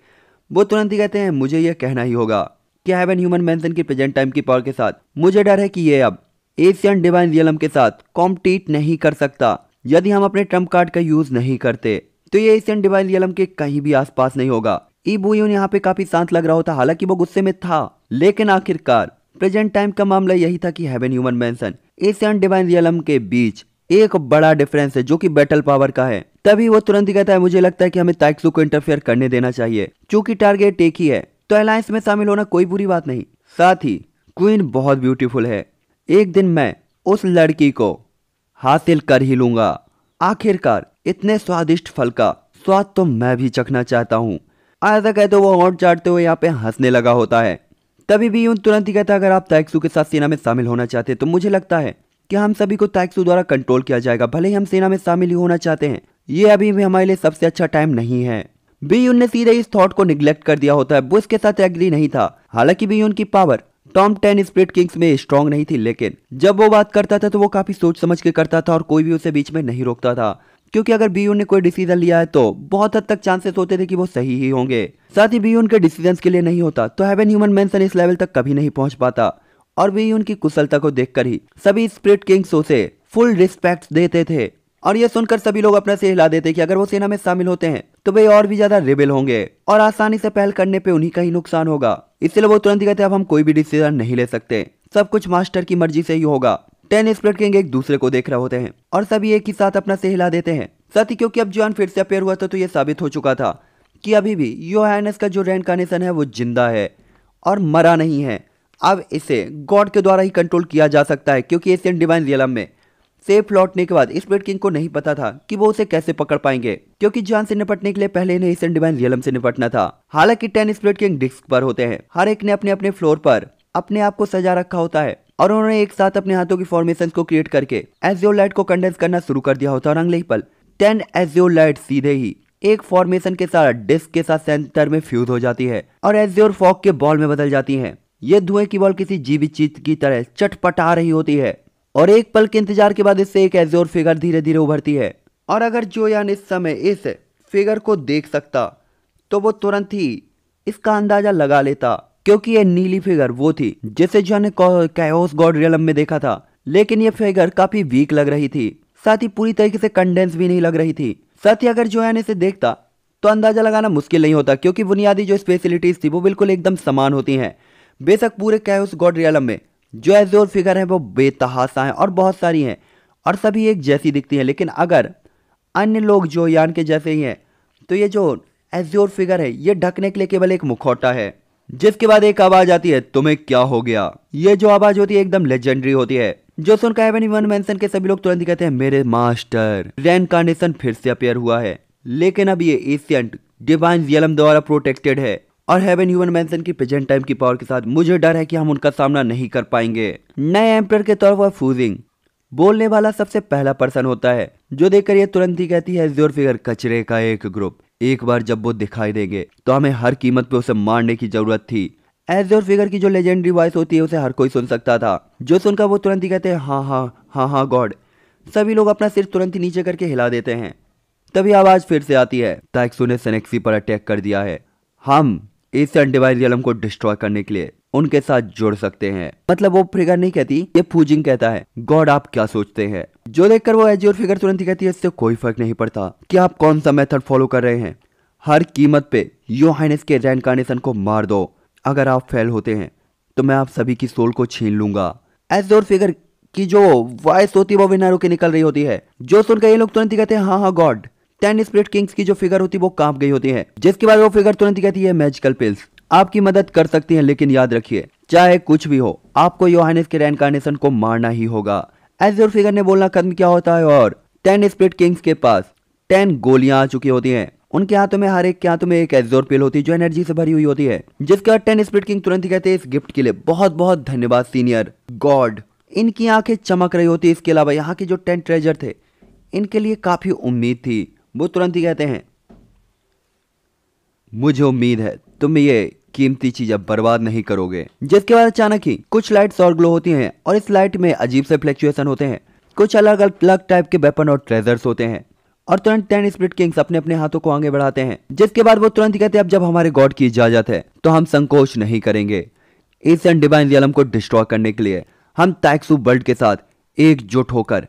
वो तुरंत ही कहते हैं मुझे यह कहना ही होगा कि हेवन ह्यूमन मेंसन की प्रेजेंट टाइम की पावर के साथ मुझे डर है कि ये अब एशियन डिवाइन रियलम के साथ कॉम्पीट नहीं कर सकता यदि हम अपने ट्रम्प कार्ड का यूज नहीं करते तो ये एशियन डिवाइन रियलम के कहीं भी आसपास नहीं होगा ईबूयून यहाँ पे काफी शांत लग रहा होता हालांकि वो गुस्से में था लेकिन आखिरकार प्रेजेंट टाइम का मामला यही था कि heaven human mansion Asian divine realm के बीच एक बड़ा डिफरेंस है जो कि बैटल पावर का है तभी वो तुरंत ही कहता है मुझे लगता है कि हमें ताइक्सू को इंटरफेयर करने देना चाहिए क्योंकि टारगेट एक ही है तो अलायंस में शामिल होना कोई बुरी बात नहीं साथ ही क्वीन बहुत ब्यूटीफुल है एक दिन मैं उस लड़की को हासिल कर ही लूंगा आखिरकार इतने स्वादिष्ट फल का स्वाद तो मैं भी चखना चाहता हूँ ऐसा कहते तो वो होंठ चाटते हुए यहाँ पे हंसने लगा होता है तभी भी यूं तुरंत ही कहता अगर आप तैक्सू के साथ सेना में शामिल होना चाहते हैं तो मुझे लगता है कि हम सभी को तैक्सू द्वारा कंट्रोल किया जाएगा भले ही हम सेना में शामिल ही होना चाहते हैं ये अभी भी हमारे लिए सबसे अच्छा टाइम नहीं है बी यून ने सीधे इस थॉट को निग्लेक्ट कर दिया होता है बुश के साथ एग्री नहीं था हालांकि बी यून की power top ten split kings में स्ट्रांग नहीं थी लेकिन जब वो बात करता था तो वो काफी सोच समझ के करता था और कोई भी उसे बीच में नहीं रोकता था क्योंकि अगर बी ने कोई डिसीजन लिया है तो बहुत हद तक चांसेस होते थे कि वो सही ही होंगे साथ ही बी के डिसीजन के लिए नहीं होता तो हेवन ह्यूमन मैं इस लेवल तक कभी नहीं पहुंच पाता और बी की कुशलता को देखकर ही सभी स्प्रिट किंग्स उसे फुल रिस्पेक्ट देते थे और यह सुनकर सभी लोग अपना से हिला देते कि अगर वो सेना में शामिल होते हैं तो वे और भी ज्यादा रिबेल होंगे और आसानी से पहल करने पे उन्हीं का ही नुकसान होगा इसलिए वो तुरंत ही कहते अब हम कोई भी डिसीजन नहीं ले सकते सब कुछ मास्टर की मर्जी से ही होगा टेन स्प्लिट किंग एक दूसरे को देख रहे होते हैं और सभी एक ही साथ अपना से हिला देते हैं साथ ही क्योंकि अब जॉन फिर से अपेयर हुआ था तो ये साबित हो चुका था कि अभी भी योहानस का जो रैंड कानेसन है वो जिंदा है और मरा नहीं है अब इसे गॉड के द्वारा ही कंट्रोल किया जा सकता है क्योंकि एशियन डिवाइन रियलम में सेफ लौटने के बाद इस ब्रेड किंग को नहीं पता था कि वो उसे कैसे पकड़ पाएंगे क्योंकि जान से निपटने के लिए पहले इन्हें ईस्टर्न डिवाइन रियलम से निपटना था हालांकि टेन स्प्रेड किंग डिस्क पर होते हैं हर एक ने अपने अपने फ्लोर पर अपने आप को सजा रखा होता है और उन्होंने एक साथ अपने हाथों की फॉर्मेशन को क्रिएट करके एजियो लाइट को कंडेंस करना शुरू कर दिया होता और अगले पल टेन एजियो लाइट सीधे ही एक फॉर्मेशन के साथ डिस्क के साथ सेंटर में फ्यूज हो जाती है और एजियोर फॉक के बॉल में बदल जाती है ये धुएं की बॉल किसी जीवित चीज की तरह चटपटा रही होती है और एक पल के इंतजार के बाद इससे एक एजोर फिगर धीरे धीरे उभरती है और अगर जोयान इस समय इस फिगर को देख सकता तो वो तुरंत ही इसका अंदाजा लगा लेता क्योंकि ये नीली फिगर वो थी जिसे जो ने कैस गॉड रियलम में देखा था लेकिन ये फिगर काफी वीक लग रही थी साथ ही पूरी तरीके से कंडेंस भी नहीं लग रही थी साथ ही अगर जोयान इसे देखता तो अंदाजा लगाना मुश्किल नहीं होता क्योंकि बुनियादी जो स्पेसिलिटीज थी वो बिल्कुल एकदम समान होती हैं बेशक पूरे कैस गॉड रियलम में जो एजोर फिगर हैं वो बेतहासा हैं और बहुत सारी हैं और सभी एक जैसी दिखती हैं लेकिन अगर अन्य लोग जो यान के जैसे ही हैं तो ये जो एजोर फिगर है ये ढकने के लिए केवल एक मुखौटा है जिसके बाद एक आवाज आती है तुम्हें क्या हो गया ये जो आवाज होती है एकदम लेजेंडरी होती है जो सुनकर एवन इवन मेंशन के सभी लोग तुरंत ही कहते हैं मेरे मास्टर रेनकार्नेशन फिर से अपेयर हुआ है लेकिन अब ये एशियंट डिवाइन जियलम द्वारा प्रोटेक्टेड है और हेवन ह्यूमन मैंसन की प्रेजेंट टाइम की पावर के साथ मुझे डर है कि हम उनका सामना नहीं कर पाएंगे नए एम्पर के तौर पर फूजिंग बोलने वाला सबसे पहला पर्सन होता है जो देखकर यह तुरंत ही कहती है जोर फिगर कचरे का एक ग्रुप एक बार जब वो दिखाई देंगे तो हमें हर कीमत पे उसे मारने की जरूरत थी एजोर फिगर की जो लेजेंडरी वॉइस होती है उसे हर कोई सुन सकता था जो सुनकर वो तुरंत ही कहते हैं हाँ हाँ हाँ हाँ गॉड सभी लोग अपना सिर तुरंत ही नीचे करके हिला देते हैं तभी आवाज फिर से आती है टैक्सो ने सेनेक्सी पर अटैक कर दिया है हम इस एंटीवायरस रियलम को डिस्ट्रॉय करने के लिए उनके साथ जुड़ सकते हैं मतलब वो फिगर नहीं कहती ये पूजिंग कहता है गॉड आप क्या सोचते हैं जो देखकर वो एजी और फिगर तुरंत ही कहती है इससे कोई फर्क नहीं पड़ता कि आप कौन सा मेथड फॉलो कर रहे हैं हर कीमत पे योहाइनस के रेनकार्नेशन को मार दो अगर आप फेल होते हैं तो मैं आप सभी की सोल को छीन लूंगा एजी और फिगर की जो वॉइस होती है वो विनारो की निकल रही होती है जो सुनकर ये लोग तुरंत ही कहते हैं हाँ हाँ गॉड टेन स्प्रिट किंग्स की जो फिगर होती है वो कांप गई होती है जिसके बाद वो फिगर तुरंत कहती है मैजिकल पिल्स आपकी मदद कर सकती है लेकिन याद रखिए चाहे कुछ भी हो आपको योहानिस के रेनकारनेशन को मारना ही होगा एज योर फिगर ने बोलना खत्म किया होता है और टेन स्प्रिट किंग्स के पास टेन गोलियां आ चुकी होती हैं उनके हाथों में हर एक के हाथों में एक एजोर पिल होती है जो एनर्जी से भरी हुई होती है जिसके बाद टेन स्प्रिट किंग तुरंत कहते हैं इस गिफ्ट के लिए बहुत बहुत धन्यवाद सीनियर गॉड इनकी आंखें चमक रही होती इसके अलावा यहाँ के जो टेन ट्रेजर थे इनके लिए काफी उम्मीद थी वो तुरंत ही कहते हैं मुझे उम्मीद है तुम ये कीमती चीजें बर्बाद नहीं करोगे जिसके बाद अचानक ही कुछ लाइट्स और ग्लो होती हैं और इस लाइट में अजीब से फ्लैक्चुएशन होते हैं कुछ अलग अलग टाइप के वेपन और ट्रेजर्स होते हैं और तुरंत टेन स्प्रिट किंग्स अपने अपने हाथों को आगे बढ़ाते हैं जिसके बाद वो तुरंत कहते हैं अब जब हमारे गॉड की इजाजत है तो हम संकोच नहीं करेंगे एशियन डिवाइन रियलम को डिस्ट्रॉय करने के लिए हम टैक्सू बर्ल्ड के साथ एकजुट होकर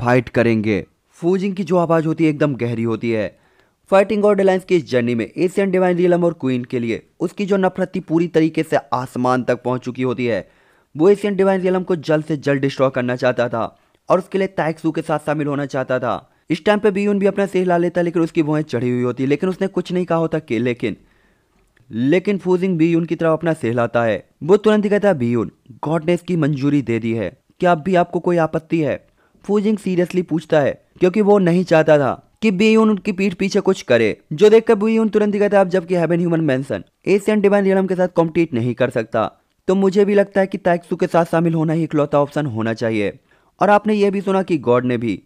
फाइट करेंगे फूजिंग की जो आवाज़ होती है एकदम गहरी होती है फाइटिंग और अलायंस की इस जर्नी में एशियन डिवाइन रियलम और क्वीन के लिए उसकी जो नफरत थी पूरी तरीके से आसमान तक पहुंच चुकी होती है वो एशियन डिवाइन रियलम को जल्द से जल्द डिस्ट्रॉय करना चाहता था और उसके लिए ताइक्सू के साथ शामिल होना चाहता था इस टाइम पे बीयून भी अपना सिर ला लेता लेकिन उसकी भुएं चढ़ी हुई होती लेकिन उसने कुछ नहीं कहा होता कि लेकिन लेकिन फूजिंग बीयून की तरफ अपना सिर लाता है वो तुरंत ही कहता है बीयून गॉड ने इसकी मंजूरी दे दी है क्या अब भी आपको कोई आपत्ति है फूजिंग सीरियसली पूछता है क्योंकि वो नहीं चाहता था कि बेयून उनकी पीठ पीछे कुछ करे जो देखकर बेयून तुरंत ही कहता है जबकि heaven human mansion Asian divine realm के साथ कॉम्पीट नहीं कर सकता तो मुझे भी लगता है कि ताइक्सू के साथ शामिल होना ही इकलौता ऑप्शन होना चाहिए और आपने यह भी सुना कि गॉड ने भी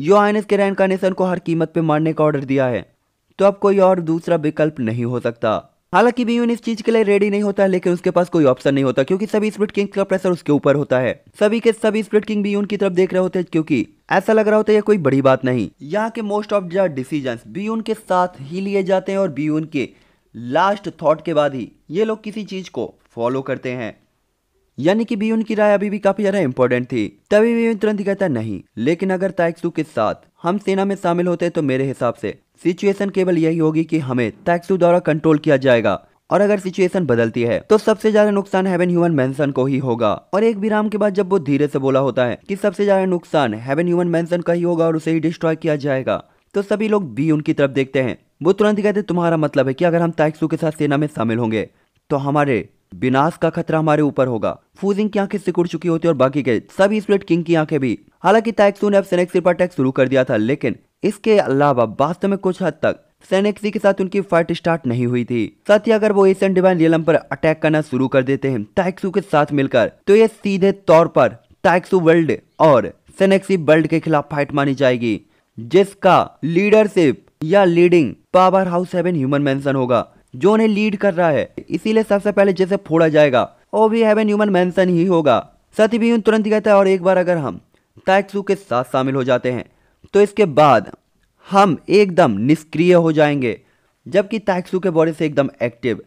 यो आइनस के रैनकानेसन को हर कीमत पर मारने का ऑर्डर दिया है तो अब कोई और दूसरा विकल्प नहीं हो सकता हालांकि बीयून इस चीज के लिए रेडी नहीं होता है लेकिन उसके पास कोई ऑप्शन नहीं होता क्योंकि सभी स्प्रिट किंग का प्रेशर उसके ऊपर होता है सभी के सभी स्प्रिट किंग बीयून की तरफ देख रहे होते हैं क्योंकि ऐसा लग रहा होता है ये कोई बड़ी बात नहीं यहाँ के most of the decision Biyun के साथ ही लिए जाते हैं और बीयून के लास्ट थॉट के बाद ही ये लोग किसी चीज को फॉलो करते हैं यानी कि बी की राय अभी भी काफी ज्यादा इंपॉर्टेंट थी तभी बीयून तुरंत ही कहता नहीं लेकिन अगर ताइक्सू के साथ हम सेना में शामिल होते तो मेरे हिसाब से सिचुएशन केवल यही होगी कि हमें टैक्सू द्वारा कंट्रोल किया जाएगा और अगर सिचुएशन बदलती है तो सबसे ज्यादा नुकसान हेवन ह्यूमन मेंशन को ही होगा और एक विराम के बाद जब वो धीरे से बोला होता है कि सबसे ज्यादा नुकसान हेवन ह्यूमन मेंशन का ही होगा और उसे ही डिस्ट्रॉय किया जाएगा तो सभी लोग भी उनकी तरफ देखते हैं वो तुरंत ही कहते तुम्हारा मतलब है कि अगर हम ताइक्सू के साथ सेना में शामिल होंगे तो हमारे विनाश का खतरा हमारे ऊपर होगा फूजिंग की आंखें सिकुड़ चुकी होती है और बाकी के सभी स्प्लिट किंग की आंखें भी हालांकि ताइक्सू ने अब सेनेक्सिर पर अटैक शुरू कर दिया था लेकिन इसके अलावा वास्तव में कुछ हद तक सेनेक्सी के साथ उनकी फाइट स्टार्ट नहीं हुई थी साथ ही अगर वो एशियन डिवाइन रियलम पर अटैक करना शुरू कर देते हैं टाइक्सु के साथ मिलकर तो ये सीधे तौर पर टाइक्सु वर्ल्ड और सेनेक्सी वर्ल्ड के खिलाफ फाइट मानी जाएगी जिसका लीडरशिप या leading power house heaven human mansion होगा जो उन्हें लीड कर रहा है इसीलिए सबसे पहले जिसे फोड़ा जाएगा वो भी हेवन ह्यूमन मैं ही होगा साथ ही भी तुरंत कहता है और एक बार अगर हम टाइक्सु के साथ शामिल हो जाते हैं तो इसके बाद हम एकदम निष्क्रिय हो जाएंगे जबकि टैक्सू के बॉडी से एकदम एक्टिव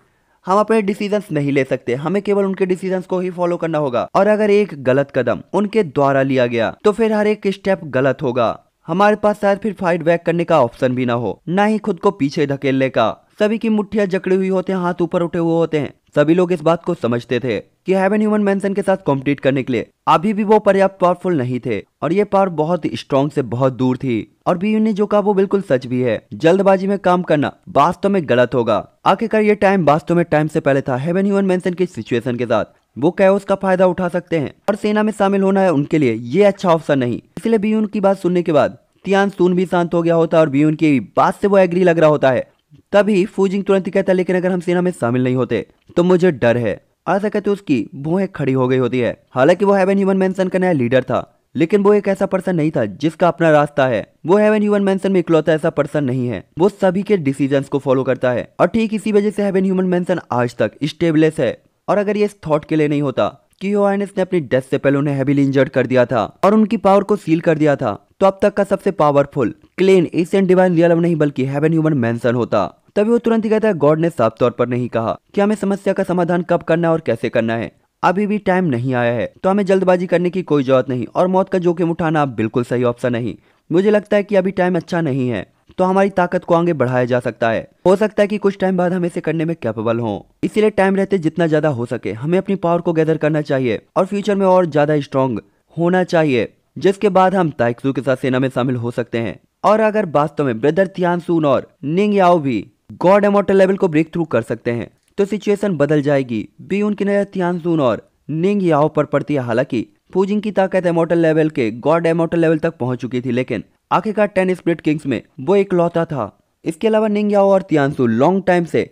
हम अपने डिसीजंस नहीं ले सकते हमें केवल उनके डिसीजंस को ही फॉलो करना होगा और अगर एक गलत कदम उनके द्वारा लिया गया तो फिर हर एक स्टेप गलत होगा हमारे पास शायद फिर फाइट बैक करने का ऑप्शन भी ना हो ना ही खुद को पीछे धकेलने का सभी की मुठ्ठियां जकड़ी हुई होते हैं हाथ ऊपर उठे हुए होते हैं सभी लोग इस बात को समझते थे कि हेवन ह्यूमन मैंसन के साथ कॉम्पीट करने के लिए अभी भी वो पर्याप्त पावरफुल नहीं थे और ये पावर बहुत स्ट्रॉन्ग से बहुत दूर थी और बी ने जो कहा वो बिल्कुल सच भी है जल्दबाजी में काम करना वास्तव में गलत होगा आखिरकार ये टाइम वास्तव में टाइम से पहले था हेवन ह्यूमन मैंसन की सिचुएशन के साथ वो कैओस का फायदा उठा सकते हैं और सेना में शामिल होना है उनके लिए ये अच्छा ऑप्शन नहीं इसलिए बी की बात सुनने के बाद तियान सुन भी शांत हो गया होता और बी की बात से वो एग्री लग रहा होता है तभी फूजिंग तुरंत ही कहता है लेकिन अगर हम सेना में शामिल नहीं होते तो मुझे डर है आशा कहते उसकी भूहें खड़ी हो गई होती है हालांकि वो हेवन ह्यूमन मैंसन का नया लीडर था लेकिन वो एक ऐसा पर्सन नहीं था जिसका अपना रास्ता है वो हेवन ह्यूमन मैंसन में इकलौता ऐसा पर्सन नहीं है वो सभी के डिसीजन को फॉलो करता है और ठीक इसी वजह से हेवन ह्यूमन मैंसन आज तक स्टेबलेस है और अगर ये इस थॉट के लिए नहीं होता कि योहानस ने अपनी डेथ से पहले उन्हें हैवीली इंजर्ड कर दिया था और उनकी पावर को सील कर दिया था तो अब तक का सबसे powerful clan Asian divine real नहीं बल्कि हेवन ह्यूमन मैंसन होता तभी वो तुरंत ही कहता है गॉड ने साफ तौर पर नहीं कहा कि हमें समस्या का समाधान कब करना है और कैसे करना है अभी भी टाइम नहीं आया है तो हमें जल्दबाजी करने की कोई जरूरत नहीं और मौत का जोखिम उठाना बिल्कुल सही ऑप्शन नहीं मुझे लगता है कि अभी टाइम अच्छा नहीं है तो हमारी ताकत को आगे बढ़ाया जा सकता है हो सकता है कि कुछ टाइम बाद हम इसे करने में कैपेबल हों इसीलिए टाइम रहते जितना ज्यादा हो सके हमें अपनी पावर को गैदर करना चाहिए और फ्यूचर में और ज्यादा स्ट्रांग होना चाहिए जिसके बाद हम ताइक्सू के साथ सेना में शामिल हो सकते हैं और अगर वास्तव में ब्रदर तियानसून और निंग याओ भी गॉड एमोटल लेवल को ब्रेक थ्रू कर सकते हैं तो सिचुएशन बदल जाएगी बी उनकी नजर तियानसून और निंग याओ पर पड़ती है हालांकि फूजिंग की ताकत एमोटल लेवल के गॉड एमोटल लेवल तक पहुंच चुकी थी लेकिन आखिरकार टेन स्प्रिट किंग्स में वो एक लौता था इसके अलावा निंग याओ और तियांसू लॉन्ग टाइम से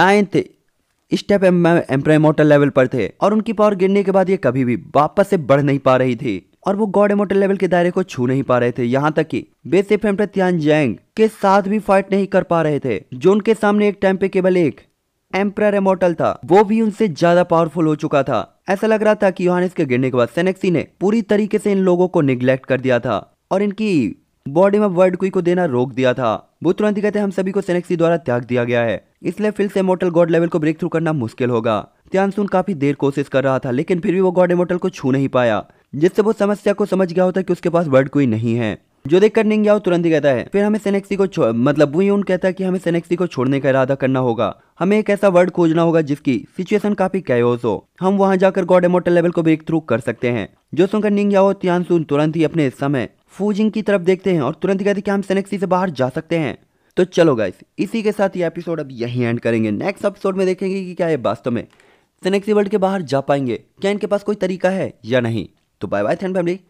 नाइन्थ स्टेप एम्प्राइमोटल लेवल पर थे और उनकी पावर गिरने के बाद ये कभी भी वापस से बढ़ नहीं पा रही थी और वो गॉड इमोटल लेवल के दायरे को छू नहीं पा रहे थे यहाँ तक कि बेसिफ एम्टर तियान जैंग के साथ भी फाइट नहीं कर पा रहे थे जो उनके सामने एक टाइम पे केवल एक एम्प्रायर इमोटल था वो भी उनसे ज्यादा पावरफुल हो चुका था ऐसा लग रहा था कि योहानिस के गिरने के बाद सेनेक्सी ने पूरी तरीके से इन लोगों को निग्लेक्ट कर दिया था और इनकी बॉडी में वर्ड कुई को देना रोक दिया था वो तुरंत कहते हम सभी को सेनेक्सी द्वारा त्याग दिया गया है इसलिए फिर से मोटल गॉड लेवल को ब्रेक थ्रू करना मुश्किल होगा त्यानसुन काफी देर कोशिश कर रहा था लेकिन फिर भी वो गॉड इमोटल को छू नहीं पाया जिससे वो समस्या को समझ गया होता है कि उसके पास वर्ड कोई नहीं है जो देख कर निंग्याओ तुरंत ही कहता है फिर हमें सेनेक्सी को मतलब वही यून कहता है कि हमें सेनेक्सी को छोड़ने का इरादा करना होगा हमें एक ऐसा वर्ड खोजना होगा जिसकी सिचुएशन काफी कैस हो हम वहाँ जाकर गॉड एमोटल लेवल को ब्रेक थ्रू कर सकते हैं जो सुनकर निंग्याओ त्यांसून तुरंत ही अपने समय फूजिंग की तरफ देखते हैं और तुरंत ही कहते हैं कि हम सेनेक्सी से बाहर जा सकते हैं तो चलो गाइस इसी के साथ ये एपिसोड अब यही एंड करेंगे नेक्स्ट एपिसोड में देखेंगे कि क्या ये वास्तव में सेनेक्सी वर्ल्ड के बाहर जा पाएंगे क्या इनके पास कोई तरीका है या नहीं तो बाय बाय थैंड फैमिली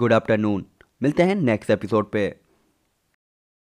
गुड आफ्टरनून मिलते हैं नेक्स्ट एपिसोड पे